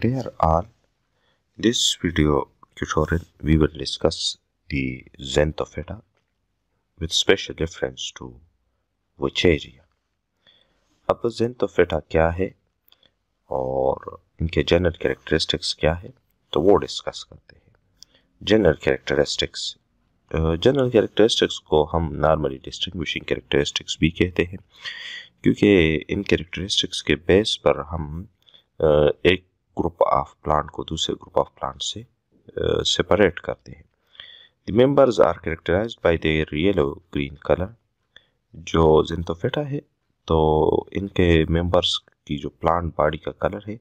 Dear all, this video tutorial we will discuss the zenth of eta with special reference to which area. अब zenth of eta क्या है और इनके general characteristics क्या है तो वो डिस्कस करते हैं जनरल कैरेक्टरिस्टिक्स जनरल कैरेक्टरिस्टिक्स को हम नॉर्मली डिस्टिंग्विशिंग कैरेक्टरिस्टिक्स भी कहते हैं क्योंकि इन कैरेक्टरिस्टिक्स के बेस पर हम एक ग्रुप ऑफ प्लांट को दूसरे ग्रुप ऑफ प्लांट से सेपरेट करते हैं the members are characterize by their yellow green colour जो जिनतोफेटा है तो इनके मेंबर्स की जो प्लांट बॉडी का कलर है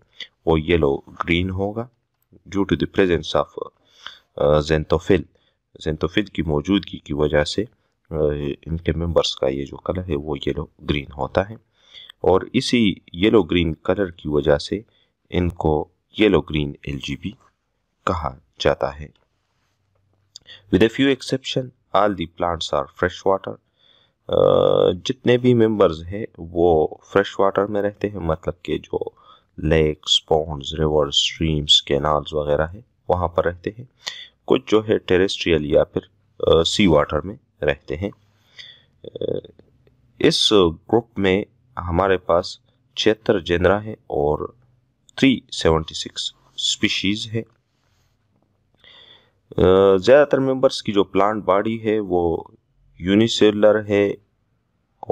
वो येलो ग्रीन होगा due to the presence of xanthophyll xanthophyll की मौजूदगी की वजह से इनके मेंबर्स का ये जो कलर है वो येलो ग्रीन होता है और इसी येलो ग्रीन कलर की वजह से इनको येलो ग्रीन एल कहा जाता है with a few exception all the plants are fresh water जितने भी मेंबर्स हैं वो फ्रेश वाटर में रहते हैं मतलब के जो lakes ponds rivers streams canals वगैरह है वहाँ पर रहते हैं कुछ जो है टेरेस्ट्रियल या फिर सी वाटर में रहते हैं इस ग्रुप में हमारे पास छिहत्तर जेंद्रा है और 376 स्पीशीज है ज़्यादातर मेंबर्स की जो प्लांट बॉडी है वो यूनिसेलर है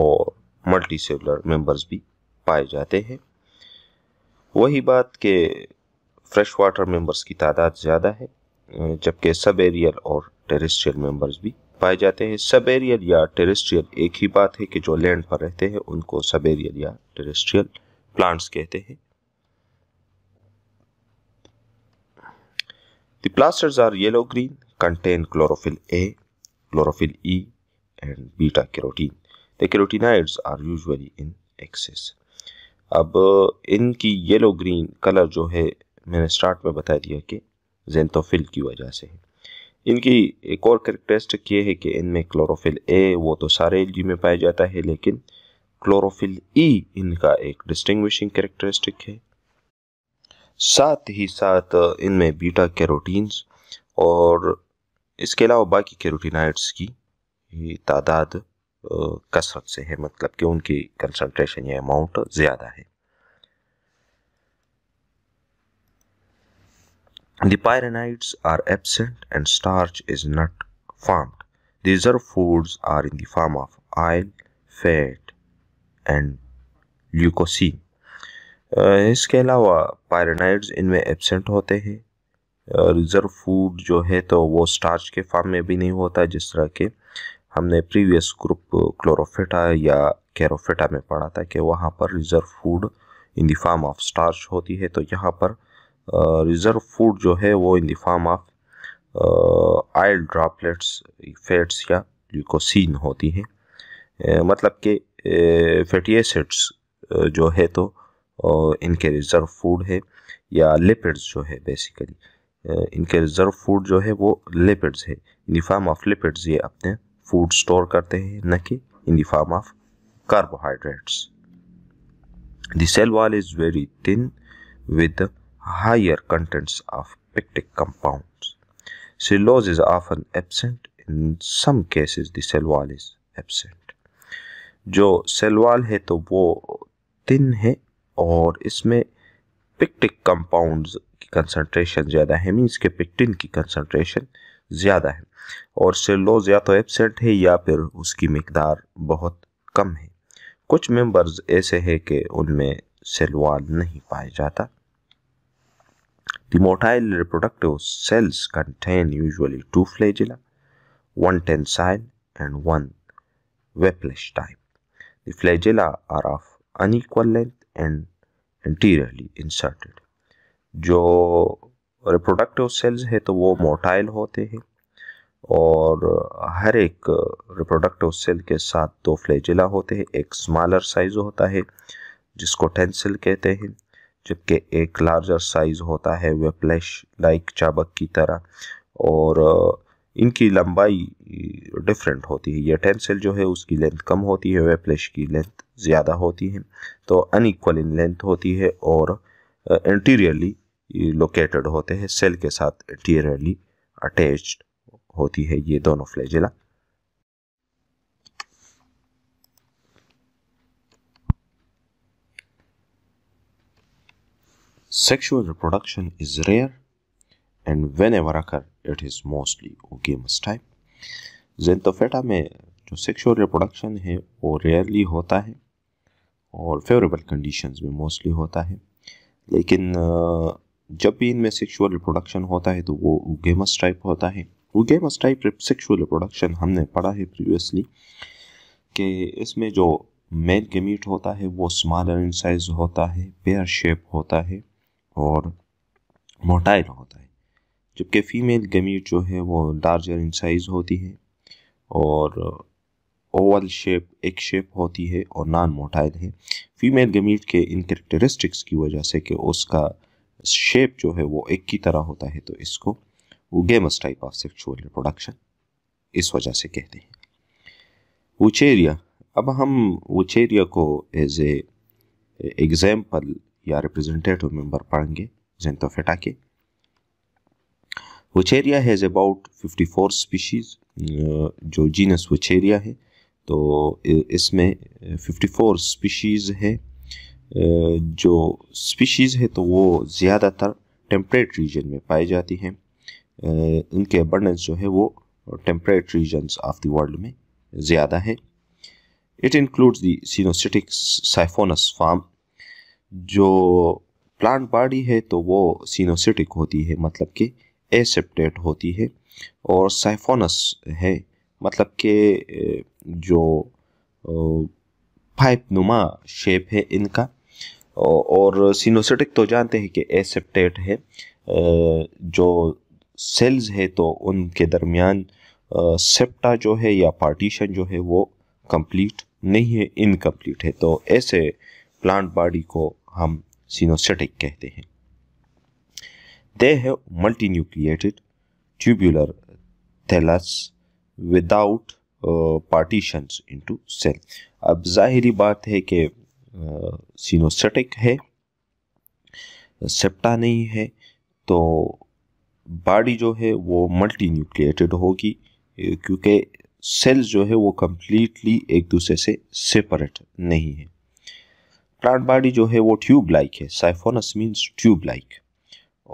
और मल्टी सेलुलर मेंबर्स भी पाए जाते हैं वही बात के फ्रेश वाटर मेंबर्स की तादाद ज़्यादा है जबकि सब एरियल और टेरेस्ट्रियल मेंबर्स भी पाए जाते हैं सब एरियल या टेरेस्ट्रियल एक ही बात है कि जो लैंड पर रहते हैं उनको सब एरियल या टेरेस्ट्रियल प्लांट्स कहते हैं The plasters are yellow-green, contain chlorophyll A, chlorophyll E, and beta-carotene. The carotenoids are usually in excess. अब इनकी येलो ग्रीन कलर जो है मैंने स्टार्ट में बता दिया कि जेंथोफिल की वजह से है इनकी एक और करेक्टरिस्टिक ये है कि इनमें क्लोरोफिल ए वो तो सारे एलगी में पाया जाता है लेकिन क्लोरोफिल ई e इनका एक डिस्टिंग्विशिंग करेक्टरिस्टिक है साथ ही साथ इनमें बीटा कैरोटीन्स और इसके अलावा बाकी कैरोटीनाइड्स की तादाद कसरत से है मतलब कि उनकी कंसंट्रेशन या अमाउंट ज़्यादा है The pyrenoids are absent and starch is not formed. The reserve foods are in the form of oil, fat, and leucocene. इसके अलावा पायरेनाइड्स इनमें एबसेंट होते हैं रिज़र्व फूड जो है तो वो स्टार्च के फार्म में भी नहीं होता जिस तरह के हमने प्रीवियस ग्रुप क्लोरोफेटा या कैरोफेटा में पढ़ा था कि वहाँ पर reserve food in the form of starch होती है तो यहाँ पर रिज़र्व फूड जो है वो in the form of oil droplets fats या ग्लूकोसिन होती हैं मतलब कि फैटी एसिड्स जो है तो इनके रिज़र्व फूड है या लिपिड्स जो है बेसिकली इनके रिज़र्व फूड जो है वो लिपिड्स है इनिफार्म ऑफ लिपिड्स ये अपने फूड स्टोर करते हैं न कि in the form of carbohydrates the cell wall is very thin with higher contents of pectic compounds cellulose is often absent in some cases the cell wall is absent जो cell wall है तो वो तिन है और इसमें पिक्टिक कंपाउंड की कंसनट्रेशन ज़्यादा है मीन्स के पिक्टिन की कंसंट्रेशन ज़्यादा है और सेलोज या तो एबसेंट है या फिर उसकी मकदार बहुत कम है कुछ मेंबर्स ऐसे हैं कि उनमें सेलवान नहीं पाया जाता the motile reproductive cells contain usually two flagella one tinsel and one whiplash type the flagella are of unequal length and anteriorly inserted जो रिप्रोडक्टिव सेल्स है तो वो मोटाइल होते हैं और हर एक रिप्रोडक्टिव सेल के साथ दो फ्लैजिला होते हैं एक स्मॉलर साइज होता है जिसको टेंसिल कहते हैं जबकि एक लार्जर साइज होता है वे प्लेश लाइक चाबक की तरह और इनकी लंबाई डिफरेंट होती है यह टेंसिल जो है उसकी लेंथ कम होती है वे प्लेश की लेंथ ज़्यादा होती हैं तो अनइक्वल इन लेंथ होती है और इंटीरियरली लोकेटेड होते हैं सेल के साथ इंटीरियरली अटैच होती है ये दोनों flagella is rare and whenever occur it is mostly mostly ogamous type जेंटोफेटा में जो सेक्शुअल रिप्रोडक्शन है वो रेयरली होता है और फेवरेबल कंडीशंस में मोस्टली होता है लेकिन जब भी इनमें सेक्सुअल रिप्रोडक्शन होता है तो वो उगेमस टाइप होता है उगेमस टाइप सेक्सुअल रिप्रोडक्शन हमने पढ़ा है प्रीवियसली कि इसमें जो मेल गेमीट होता है वो स्मॉलर इन साइज होता है पेयर शेप होता है और मोटाइल होता है जबकि फीमेल गेमीट जो है वो लार्जर इन साइज होती है और ओवल शेप एक शेप होती है और नान मोटाइल है फीमेल गमीट के इन करेक्टरिस्टिक्स की वजह से कि उसका शेप जो है वो एक की तरह होता है तो इसको गेमस टाइप ऑफ सेक्चुअल रिप्रोडक्शन इस वजह से कहते हैं वेरिया अब हम वेरिया को एज ए एग्जाम्पल या रिप्रेजेंटेटिव मेम्बर पढ़ेंगे जेंटोफेटा के वेरिया हैज़ अबाउट 54 स्पीशीज़ जो जीनस वेरिया है तो इसमें 54 स्पीशीज़ है जो स्पीशीज़ है तो वो ज़्यादातर टेम्परेट रीजन में पाई जाती हैं उनके अबंडेंस जो है वो temperate regions of the world में ज़्यादा है it includes the coenocytic siphonous form जो प्लांट बॉडी है तो वो सीनोसिटिक होती है मतलब कि एसेप्टेट होती है और साइफोनस है मतलब के जो पाइप नुमा शेप है इनका और सिनोसेटिक तो जानते हैं कि एसेप्टेट है जो सेल्स है तो उनके दरमियान सेप्टा जो है या पार्टीशन जो है वो कंप्लीट नहीं है इनकम्प्लीट है तो ऐसे प्लांट बॉडी को हम सिनोसेटिक कहते हैं they have multinucleated tubular thallus without partitions into cell अब जाहिरी बात है कि सीनोसेटिक uh, है सेप्टा नहीं है तो बॉडी जो है वो मल्टी न्यूक्लिएटेड होगी क्योंकि सेल्स जो है वो कम्प्लीटली एक दूसरे से सेपरेट नहीं है प्लांट बॉडी जो है वो ट्यूब लाइक है साइफोनस मीन्स ट्यूब लाइक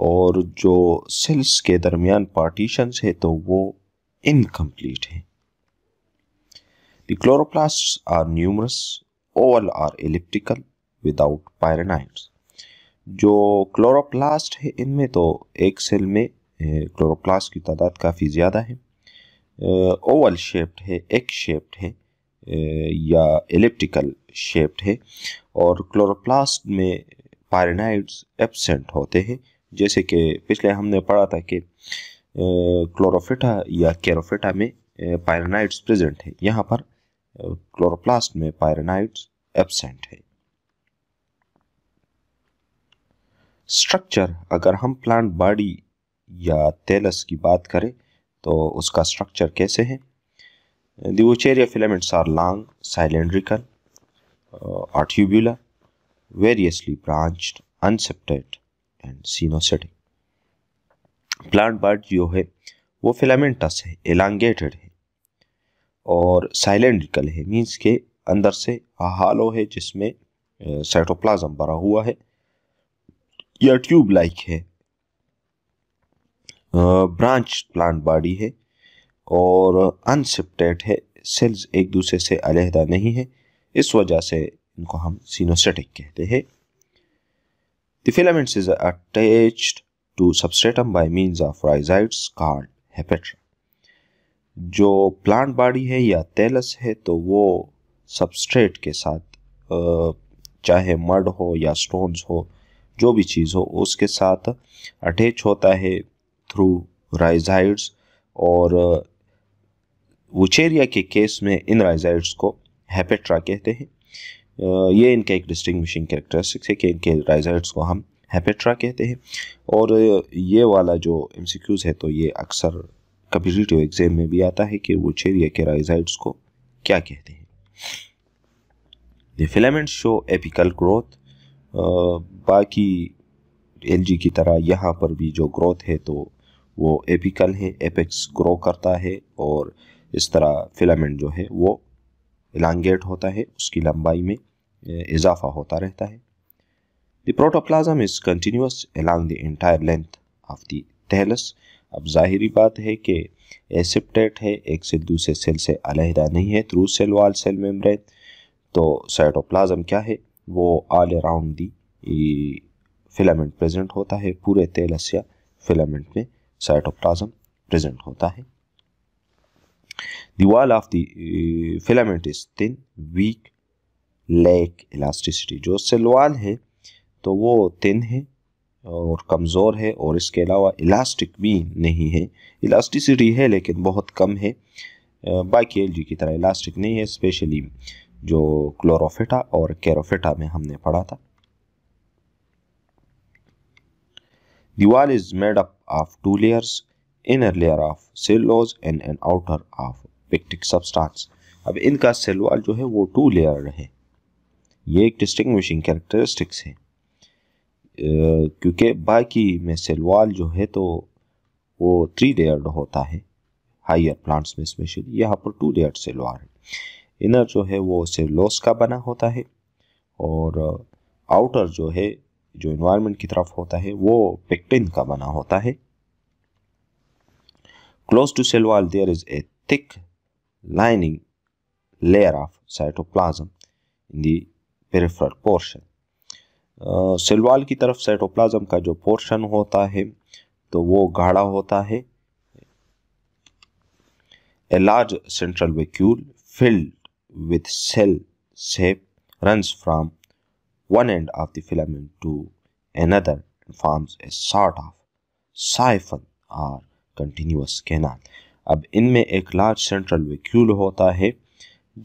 और जो सेल्स के दरमियान पार्टीशंस है तो वो incomplete हैं The chloroplasts are numerous, all are elliptical without pyrenides. जो क्लोरोप्लास्ट है इनमें तो एक सेल में क्लोरोप्लास्ट की तादाद काफ़ी ज़्यादा है ओवल शेप्ड है एक शेप्ड है या एलिप्टिकल शेप्ड है और क्लोरोप्लास्ट में पायरेनाइड्स एबसेंट होते हैं जैसे कि पिछले हमने पढ़ा था कि क्लोरोफिटा या कैरोफिटा में पायरनाइड्स प्रेजेंट है यहाँ पर क्लोरोप्लास्ट में पायरेनाइड्स एबसेंट है स्ट्रक्चर अगर हम प्लांट बॉडी या तेलस की बात करें तो उसका स्ट्रक्चर कैसे है the Vaucheria filaments are long cylindrical or tubular variously branched unseptated and coenocytic plant body जो है वो फिलामेंटस है एलांगेटेड है और साइलेंटिकल है मींस के अंदर से हालो है जिसमें साइटोप्लाज्म भरा हुआ है या ट्यूब लाइक है ब्रांच प्लांट बॉडी है और अनसिप्टेड है सेल्स एक दूसरे से अलहदा नहीं है इस वजह से इनको हम सीनोसेटिक कहते हैं the filaments is attached to substratum by means of rhizoids called hepatra. जो प्लांट body है या तेलस है तो वो सबस्ट्रेट के साथ चाहे मड हो या स्टोन्स हो जो भी चीज़ हो उसके साथ अटैच होता है थ्रू राइजाइड्स और वुचेरिया के केस में इन राइजाइड्स को हैपेट्रा कहते हैं ये इनका एक डिस्टिंग्विशिंग कैरेक्टरिस्टिक्स है कि इनके राइजाइड्स को हम हैपेट्रा कहते हैं और ये वाला जो एम है तो ये अक्सर कम्पिटिटिव एग्जाम में भी आता है कि वो चेरिया के राइजाइड्स को क्या कहते हैं the filament show apical growth बाकी एल की तरह यहाँ पर भी जो ग्रोथ है तो वो एपिकल है एपेक्स ग्रो करता है और इस तरह फिलामेंट जो है वो इलांगेट होता है उसकी लंबाई में इजाफा होता रहता है The protoplasm is continuous along the entire length of the thallus. अब जाहिरी बात है कि एसेप्टेट है एक से दूसरे सेल से अलहदा नहीं है through cell wall cell membrane तो साइटोप्लाज्म क्या है वो all around the filament present होता है पूरे तेलस या फिलामेंट में साइटोप्लाज्म प्रेजेंट होता है The wall of the filament is thin weak lack elasticity जो सेल वाल है तो वो तिन है और कमज़ोर है और इसके अलावा इलास्टिक भी नहीं है इलास्टिसिटी है लेकिन बहुत कम है बाकी एल की तरह इलास्टिक नहीं है स्पेशली जो क्लोरोफेटा और कैरोफेटा में हमने पढ़ा था the wall is made up of two layers inner layer of cellulose and an outer of pectic substance अब इनका सेलवाल जो है वो टू लेयर है ये एक डिस्टिंग्विशिंग कैरेक्टरिस्टिक्स है क्योंकि बाकी में सेलवाल जो है तो वो थ्री लेयर्ड होता है हाइयर प्लांट्स में स्पेशली यहाँ पर टू लेयर्ड सेलवाल है इनर जो है वो सेलोस का बना होता है और आउटर जो है जो इन्वायरमेंट की तरफ होता है वो पेक्टिन का बना होता है close to cell wall there is a thick lining lining of of in in the peripheral cell wall की तरफ साइटोप्लाज्म का जो पोर्शन होता है तो वो गाढ़ा होता है a large central vacuole filled with cell sap runs from one end of the filament to another forms a sort of siphon or continuous canal अब इनमें एक लार्ज सेंट्रल वेक्यूल होता है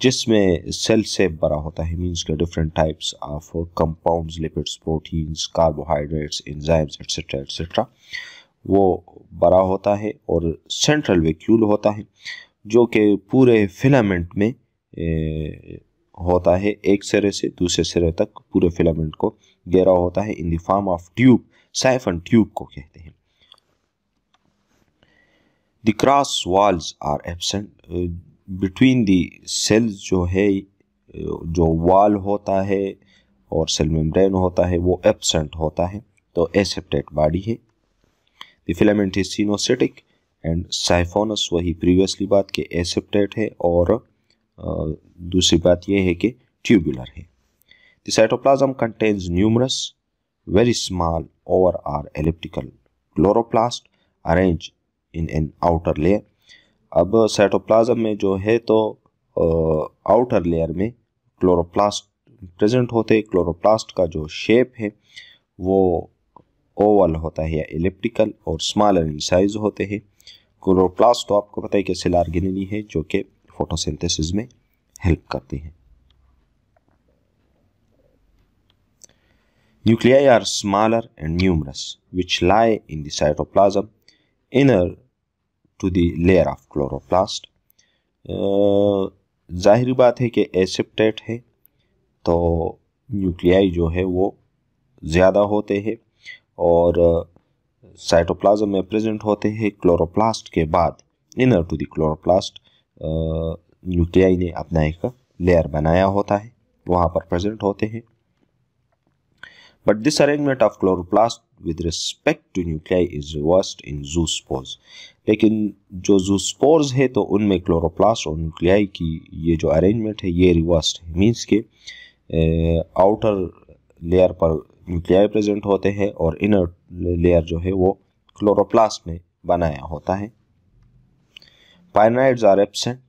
जिसमें सेल से बड़ा होता है मीन्स के different types of compounds lipids proteins carbohydrates enzymes etcetera etcetera वो बड़ा होता है और सेंट्रल वेक्यूल होता है जो कि पूरे फिलामेंट में ए, होता है एक सिरे से दूसरे सिरे तक पूरे फिलामेंट को घेरा होता है in the form of tube siphon tube को कहते हैं the cross walls are absent between the cells जो है जो वाल होता है और सेल मेम्ब्रेन होता है वो एबसेंट होता है तो एसेप्टेट बॉडी है the filament is coenocytic and siphonous वही प्रीवियसली बात के एसेप्टेट है और दूसरी बात यह है कि ट्यूबुलर है the cytoplasm contains numerous very small oval or elliptical chloroplast arrange in an outer layer अब साइटोप्लाज्म में जो है तो आउटर लेयर में क्लोरोप्लास्ट प्रेजेंट होते क्लोरोप्लास्ट का जो शेप है वो ओवल होता है या इलेप्टिकल और स्मॉलर इन साइज होते हैं क्लोरोप्लास्ट तो आपको पता है कि सिलार है जो कि फोटोसिंथेसिस में हेल्प करती है nuclei are smaller and numerous which lie in the cytoplasm inner to the layer of chloroplast ज़ाहिर बात है कि एसिप्टेट है तो न्यूक्लियाई जो है वो ज़्यादा होते हैं और साइटोप्लाज्म uh, में प्रेजेंट होते हैं क्लोरोप्लास्ट के बाद inner to the chloroplast nuclei ने अपना एक लेयर बनाया होता है वहाँ पर प्रेजेंट होते हैं But this arrangement of chloroplast with respect to nuclei is reversed in zoospores लेकिन जो जूस्पोर्स है तो उनमें क्लोरोप्लास्ट और न्यूक्लियाई की ये जो अरेंजमेंट है ये रिवर्स्ड है मीन्स के आउटर eh, लेयर पर न्यूक्लियाई प्रेजेंट होते हैं और इनर लेयर जो है वो क्लोरोप्लास्ट में बनाया होता है pyrenoids are absent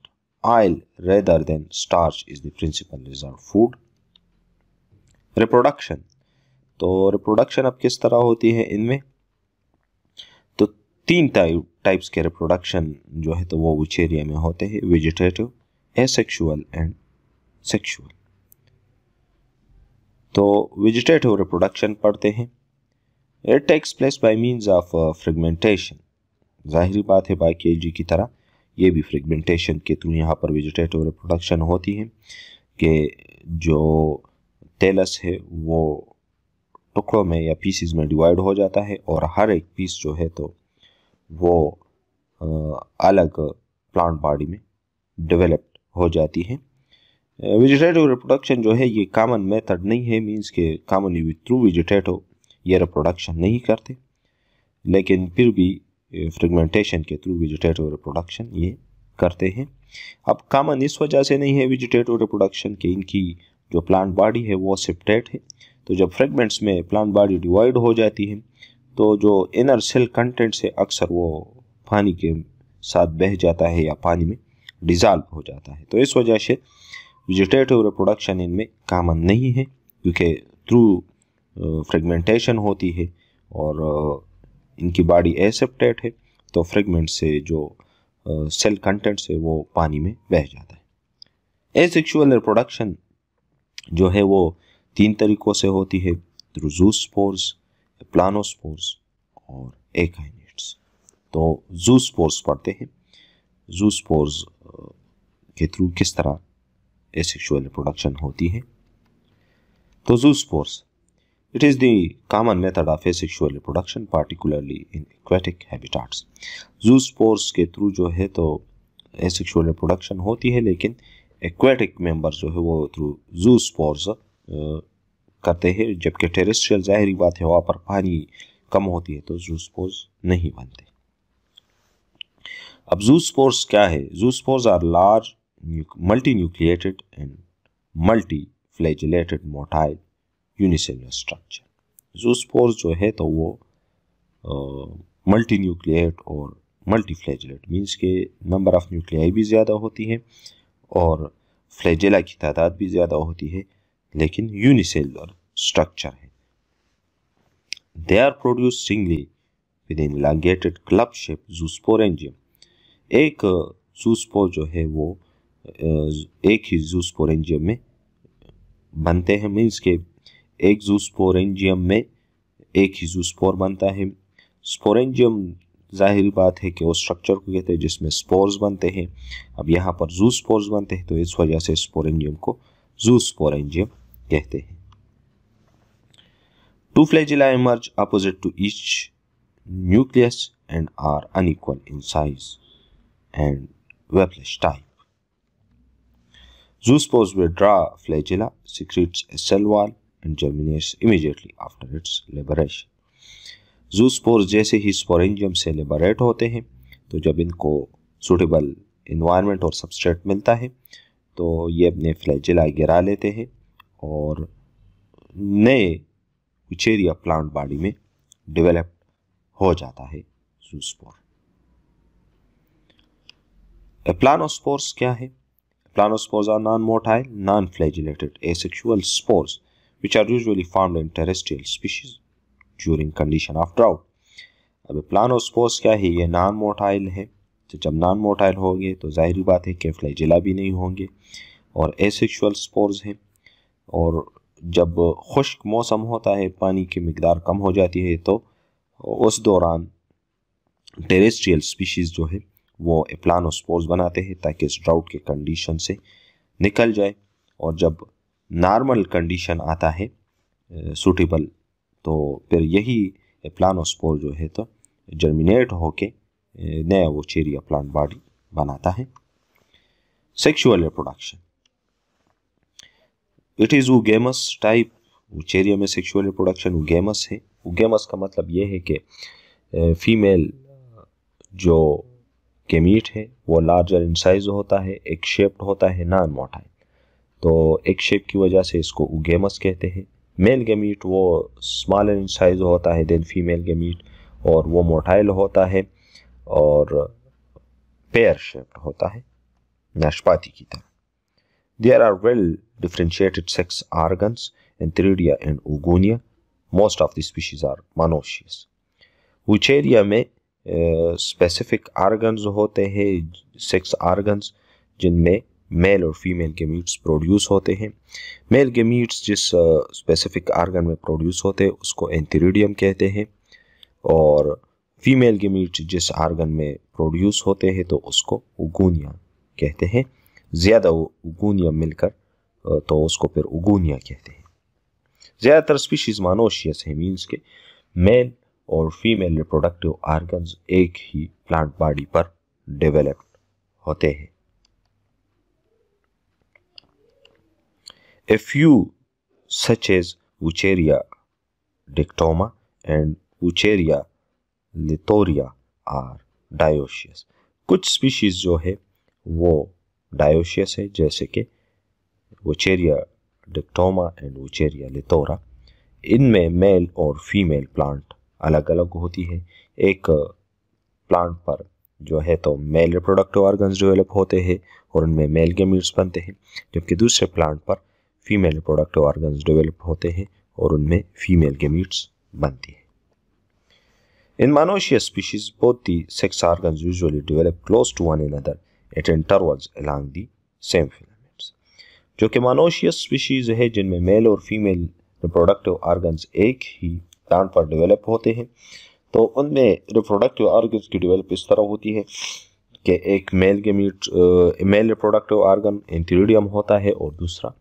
oil rather than starch is the principal reserve food reproduction तो रिप्रोडक्शन अब किस तरह होती है इनमें तो तीन टाइप टाइप्स के रिप्रोडक्शन जो है तो वो एरिया में होते हैं वेजिटेटिव एसेक्सुअल एंड सेक्सुअल तो वेजिटेटिव रिप्रोडक्शन पढ़ते हैं it takes place by means of fragmentation जाहिर बात है बाकी की तरह ये भी फ्रेगमेंटेशन के थ्रू यहाँ पर वेजिटेटिव रिप्रोडक्शन होती है कि जो टेलस है वो टुकड़ों में या पीसीज में डिवाइड हो जाता है और हर एक पीस जो है तो वो अलग प्लांट बॉडी में डेवलप्ड हो जाती है वेजिटेटिव रिप्रोडक्शन जो है ये कॉमन मेथड नहीं है मींस के कॉमनली थ्रू वेजिटेटिव ये रिप्रोडक्शन नहीं करते लेकिन फिर भी फ्रेगमेंटेशन के थ्रू वेजिटेटिव रिप्रोडक्शन ये करते हैं अब कॉमन इस वजह से नहीं है वेजिटेटिव रिप्रोडक्शन कि इनकी जो प्लांट बॉडी है वो सिप्टेट है तो जब फ्रेगमेंट्स में प्लांट बॉडी डिवाइड हो जाती है तो जो इनर सेल कंटेंट से अक्सर वो पानी के साथ बह जाता है या पानी में डिजॉल्व हो जाता है तो इस वजह से वेजिटेटिव रिप्रोडक्शन इनमें कामन नहीं है क्योंकि थ्रू फ्रेगमेंटेशन होती है और इनकी बॉडी एसेप्टेट है तो फ्रेगमेंट से जो सेल कंटेंट है वो पानी में बह जाता है एसेक्शुअल रिप्रोडक्शन जो है वो तीन तरीकों से होती है थ्रू स्पोर्स प्लानोस्पोर्स और एक तो जू स्पोर्स पढ़ते हैं जू स्पोर्स के थ्रू किस तरह ए सेक्शुअल प्रोडक्शन होती है तो zoospores it is the common method of asexual production particularly in aquatic habitats zoospores के थ्रू जो है तो ए सेक्शुअल प्रोडक्शन होती है लेकिन एक्वेटिक मेम्बर जो है वो थ्रू जू स्पोर्स करते हैं जबकि टेरेस्ट्रियल ज़ाहरी बात है हवा पर पानी कम होती है तो जूसपोर्स नहीं बनते अब जूसपोर्स क्या है zoospores are large multinucleated and multi flagellated motile unicellular structure zoospores जो है तो वो मल्टी न्यूक्लिएट और मल्टी फ्लेजलेट मीन्स के नंबर ऑफ़ न्यूक्लियाई भी ज़्यादा होती है और फ्लेजेला की तादाद भी ज़्यादा होती है लेकिन यूनिसेलुलर स्ट्रक्चर है they are produce singly with elongated club shape zoosporangium एक जूसपो uh, जो है वो uh, एक ही जूस्पोरेंजियम में बनते हैं मीन्स के एक जूस्पोरेंजियम में एक ही जूसपोर बनता है स्पोरेंजियम जाहिर बात है कि वो स्ट्रक्चर को कहते हैं जिसमें स्पोर्स बनते हैं अब यहाँ पर जू स्पोर्स बनते हैं तो इस वजह से स्पोरेंजियम को जू स्पोरेंजियम कहते हैं two flagella emerge opposite to each nucleus and are unequal in size and whiplash type zoospores withdraw flagella secretes a cell wall and germinates immediately after its liberation zoospores जैसे ही sporangium से liberate होते हैं तो जब इनको suitable environment और substrate मिलता है तो ये अपने फ्लैजिला गिरा लेते हैं और नए उचेरिया प्लांट बॉडी में डेवलप हो जाता है जूस्पोर प्लानोस्पोर्स क्या है aplanospores are non motile non flagellated asexual spores which are usually found in terrestrial species during condition of drought अब प्लान स्पोर्स क्या है ये नॉन मोटाइल है तो जब नॉन मोटाइल होंगे तो जाहिर बात है कि फ्लैजिला भी नहीं होंगे और एसेक्शुअल स्पोर्स हैं और जब खुश्क मौसम होता है पानी की मकदार कम हो जाती है तो उस दौरान टेरेस्ट्रियल स्पीशीज़ जो है वो एप्लानोस्पोर्स बनाते हैं ताकि इस ड्राउट के कंडीशन से निकल जाए और जब नॉर्मल कंडीशन आता है सूटेबल तो फिर यही एप्लानोस्पोर जो है तो जर्मिनेट होके नया वो चेरिया प्लांट बॉडी बनाता है sexual reproduction it is oogamous type Vaucheria में सेक्सुअल रिप्रोडक्शन उगेमस है उगेमस का मतलब ये है कि फीमेल जो केमीट है वो लार्जर इन साइज होता है एक शेप्ड होता है नॉन मोटाइल तो एक शेप की वजह से इसको उगेमस कहते हैं मेल गेमीट वो स्मॉलर इन साइज होता है देन फीमेल गेमीट और वो मोटाइल होता है और पेयर शेप्ड होता है नाशपाती की तरह there are well differentiated sex organs, Enteridia and Ugonia. Most of the species are monoecious. Wucheria में स्पेसिफिक eh, आर्गन्स होते हैं सेक्स आर्गन्स जिनमें मेल और फीमेल गेमीट्स प्रोड्यूस होते हैं मेल गेमीट्स जिस स्पेसिफिक eh, आर्गन में प्रोड्यूस होते हैं उसको एंथीरिडियम कहते हैं और फीमेल गेमीट्स जिस आर्गन में प्रोड्यूस होते हैं तो उसको उगूनिया कहते हैं ज़्यादा उगूनिया मिलकर तो उसको फिर उगोनिया कहते हैं ज़्यादातर स्पीशीज़ मानोशियस है मीन्स के मेन और फीमेल रिप्रोडक्टिव आर्गन्स एक ही प्लांट बॉडी पर डेवलप्ड होते हैं a few such as Vaucheria dichotoma and Vaucheria litorea are dioecious कुछ स्पीशीज जो है वो डायोशियस है जैसे कि वचेरिया डिक्टोमा एंड वचेरिया लितोरा इनमें मेल और फीमेल प्लांट अलग अलग होती है एक प्लांट uh, पर जो है तो मेल रिप्रोडक्टिव ऑर्गन्स डेवलप होते हैं और उनमें मेल के मीट्स बनते हैं जबकि दूसरे प्लांट पर फीमेल रिप्रोडक्टिव ऑर्गन्स डेवलप होते हैं और उनमें फीमेल के मीट्स बनती है monoecious species species, both sex sex usually develop close to one another at intervals along the same phylum. जो कि मानोशियस स्पीशीज़ है जिनमें मेल और फीमेल रिप्रोडक्टिव ऑर्गन एक ही प्लांट पर डेवलप होते हैं तो उनमें रिप्रोडक्टिव ऑर्गन की डिवेलप इस तरह होती है कि एक male gamete male reproductive organ antheridium होता है और दूसरा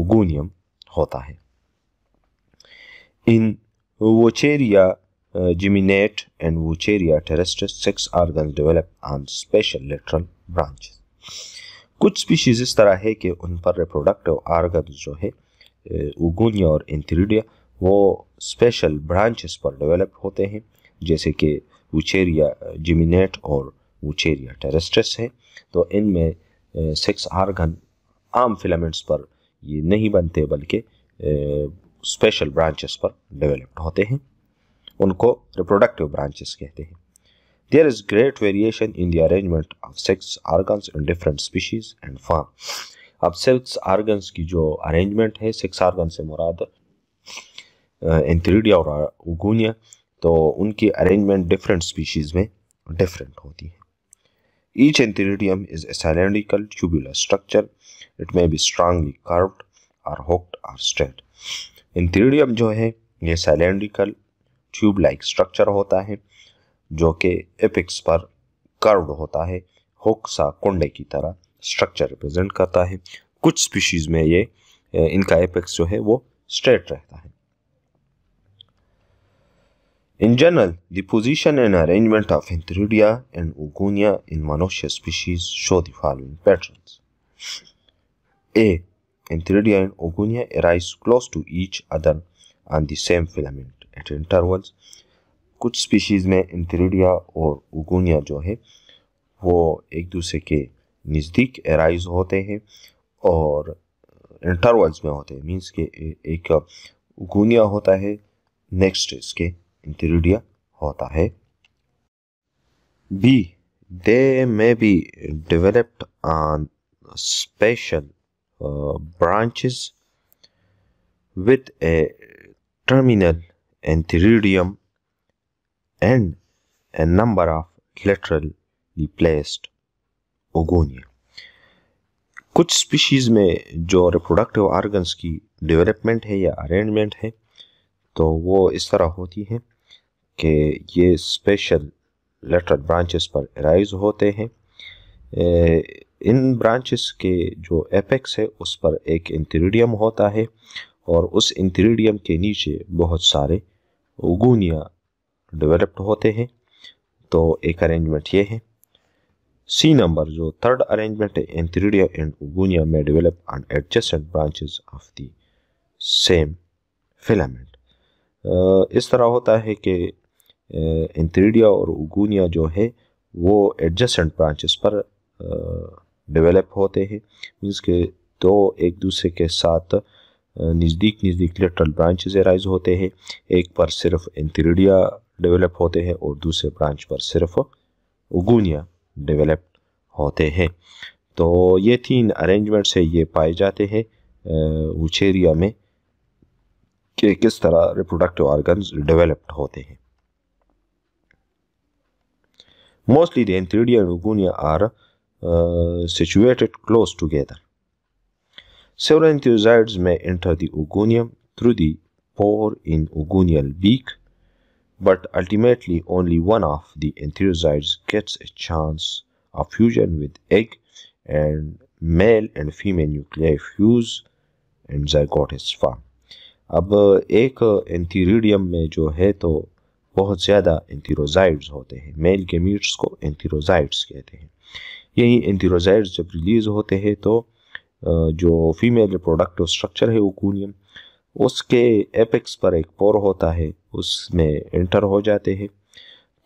उगूनियम होता है in Vaucheria geminata and Vaucheria terrestris sex organ develop on special lateral branches कुछ स्पीशीज इस तरह है कि उन पर रिप्रोडक्टिव आर्गन जो है उगुनिया और इंथ्रीडिया वो स्पेशल ब्रांचेस पर डेवलप होते हैं जैसे कि उचेरिया जिमिनेट और उचेरिया टेरेस्ट्रेस है तो इनमें सेक्स आर्गन आम फिलामेंट्स पर ये नहीं बनते बल्कि स्पेशल ब्रांचेस पर डेवलप्ड होते हैं उनको रिप्रोडक्टिव ब्रांचेस कहते हैं There is great variation in the arrangement of sex organs in different species and form. अब सेक्स ऑर्गन्स की जो अरेंजमेंट है सेक्स ऑर्गन से मुराद एंथ्रीडिया और उगुनिया तो उनकी अरेंजमेंट डिफरेंट स्पीशीज़ में डिफरेंट होती है each antheridium is a cylindrical tubular structure it may be strongly curved और होक्ड और स्ट्रेट एंथ्रीडियम जो है ये सैलेंडिकल ट्यूब लाइक स्ट्रक्चर होता है जो कि एपिक्स पर कर्व होता है होक सा कुंडे की तरह स्ट्रक्चर रिप्रेजेंट करता है कुछ स्पीशीज में ये इनका एपिक्स जो है वो स्ट्रेट रहता है in general disposition and arrangement of antheridia and oogonia in मनुष्य species show the following pattern a antheridia and oogonia arise close to each other on the same filament at intervals कुछ species में antheridia और उगुनिया जो है वो एक दूसरे के नज़दीक एराइज होते हैं और इंटरवल्स में होते हैं मींस के एक उगुनिया होता है नेक्स्ट इसके इंथेरिडिया होता है B they may be developed on special branches branches a terminal terminal and a number of laterally placed ogonia. कुछ स्पीशीज़ में जो रिप्रोडक्टिव ऑर्गन्स की डेवलपमेंट है या अरेंजमेंट है तो वो इस तरह होती हैं कि ये स्पेशल लेटरल ब्रांचेस पर राइज होते हैं इन ब्रांचेस के जो एपेक्स है उस पर एक इंथ्रीडियम होता है और उस इंथ्रीडियम के नीचे बहुत सारे उगूनिया डेवलप्ड होते हैं तो एक अरेंजमेंट ये है सी नंबर जो थर्ड अरेंजमेंट है एंथ्रीडिया एंड उगुनिया में develop and adjacent branches of the same filament इस तरह होता है कि एंथ्रीडिया uh, और उगुनिया जो है वो एडजस्टेंट ब्रांचेस पर डेवलप uh, होते हैं मीन्स के दो एक दूसरे के साथ नज़दीक नज़दीक लेटरल ब्रांचेस एराइज होते हैं एक पर सिर्फ एंथ्रीडिया डेवलप होते हैं और दूसरे ब्रांच पर सिर्फ उगुनिया डेवलप होते हैं तो ये तीन अरेंजमेंट्स है ये पाए जाते हैं उचेरिया में कि किस तरह रिप्रोडक्टिव ऑर्गन्स डेवलप्ड होते हैं mostly antheridia and oogonia are situated close together Several में enter the oogonium through through pore in oogonial beak but ultimately only one of the entherozytes gets a chance of fusion with egg and male and female nuclei fuse zygote is formed अब एक antheridium में जो है तो बहुत ज़्यादा एंथीरोजाइड्स होते हैं मेल गेमीट्स को एंथीरोजाइड्स कहते हैं यही एंथीरोजाइड्स जब रिलीज़ होते हैं तो जो फीमेल प्रोडक्ट स्ट्रक्चर है ओकूनियम उसके एपेक्स पर एक पोर होता है उसमें इंटर हो जाते हैं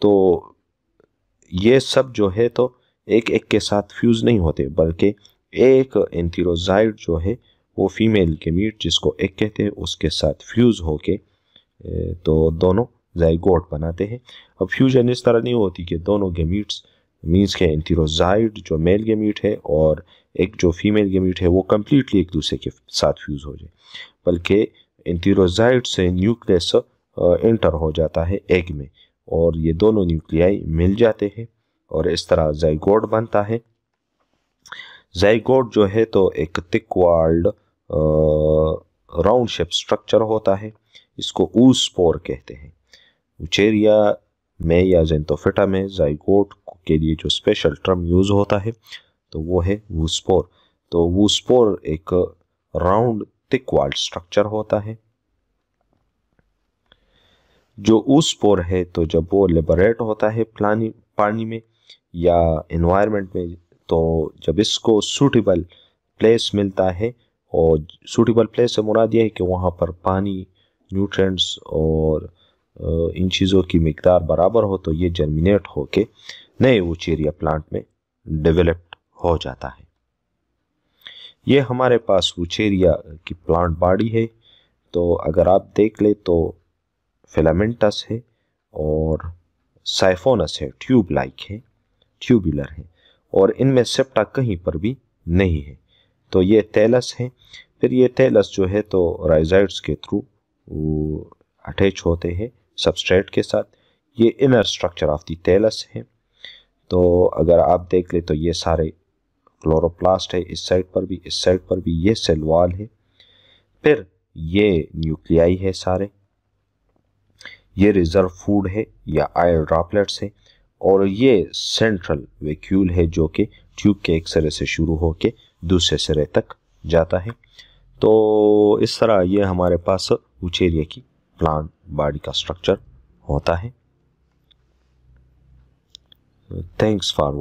तो ये सब जो है तो एक एक के साथ फ्यूज़ नहीं होते बल्कि एक एंथीरोजाइड जो है वो फीमेल के मीट जिसको एक कहते हैं उसके साथ फ्यूज़ होके तो दोनों जाइगोट बनाते हैं अब फ्यूजन इस तरह नहीं होती कि दोनों गेमीट्स मीन्स के एंथीरोजाइड जो मेल गेमीट है और एक जो फीमेल गेमीट है वो कम्प्लीटली एक दूसरे के साथ फ्यूज़ हो जाए बल्कि एंथीरोजाइड से न्यूक्लियस इंटर हो जाता है एग में और ये दोनों न्यूक्लियाई मिल जाते हैं और इस तरह जयगोड बनता है जयगोड जो है तो एक तिक वाल्ड राउंड शेप स्ट्रक्चर होता है इसको ऊस्पोर कहते हैं उचेरिया में या जेंटोफिटा में जयगोड के लिए जो स्पेशल टर्म यूज़ होता है तो वो है वूस्पोर तो वूस्पोर एक राउंड तिक वाल्ड स्ट्रक्चर होता है जो उस पोर है तो जब वो लिबरेट होता है प्लानी पानी में या इन्वायरमेंट में तो जब इसको सूटेबल प्लेस मिलता है और सूटेबल प्लेस से मुराद यह है कि वहाँ पर पानी न्यूट्रेंट्स और इन चीज़ों की मकदार बराबर हो तो ये जर्मिनेट होके नए उचेरिया प्लांट में डेवलप्ड हो जाता है ये हमारे पास उचेरिया की प्लांट बाड़ी है तो अगर आप देख ले तो फिलामेंटस है और साइफोनस है ट्यूब लाइक है ट्यूबुलर है और इनमें सेप्टा कहीं पर भी नहीं है तो ये तेलस है फिर ये तेलस जो है तो राइजाइड्स के थ्रू वो अटैच होते हैं सबस्ट्रेट के साथ ये inner structure of the thallus है तो अगर आप देख ले तो ये सारे क्लोरोप्लास्ट है इस साइड पर भी इस साइड पर भी ये सेलवाल है फिर ये न्यूक्लियाई है सारे ये रिजर्व फूड है या आयर ड्रॉपलेट्स है और ये सेंट्रल वेक्यूल है जो कि ट्यूब के एक सिरे से शुरू होकर दूसरे सिरे तक जाता है तो इस तरह ये हमारे पास उचेरिया की प्लांट बॉडी का स्ट्रक्चर होता है थैंक्स फॉर